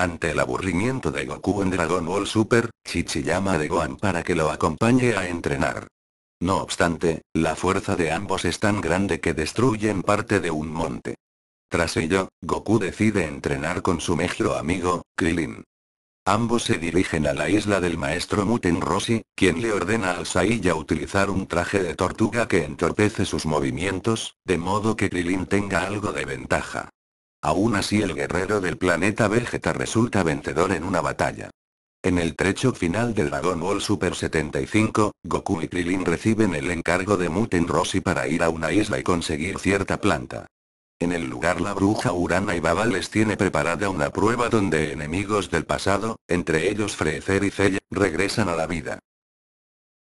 Ante el aburrimiento de Goku en Dragon Ball Super, Chichi llama a Gohan para que lo acompañe a entrenar. No obstante, la fuerza de ambos es tan grande que destruyen parte de un monte. Tras ello, Goku decide entrenar con su mejor amigo, Krillin. Ambos se dirigen a la isla del maestro Muten Roshi, quien le ordena al Saiya utilizar un traje de tortuga que entorpece sus movimientos, de modo que Krillin tenga algo de ventaja. Aún así el guerrero del planeta Vegeta resulta vencedor en una batalla. En el trecho final del Dragon Ball Super 75, Goku y Krillin reciben el encargo de Muten Rossi para ir a una isla y conseguir cierta planta. En el lugar la bruja Urana y Baba les tiene preparada una prueba donde enemigos del pasado, entre ellos Frecer y Cell, regresan a la vida.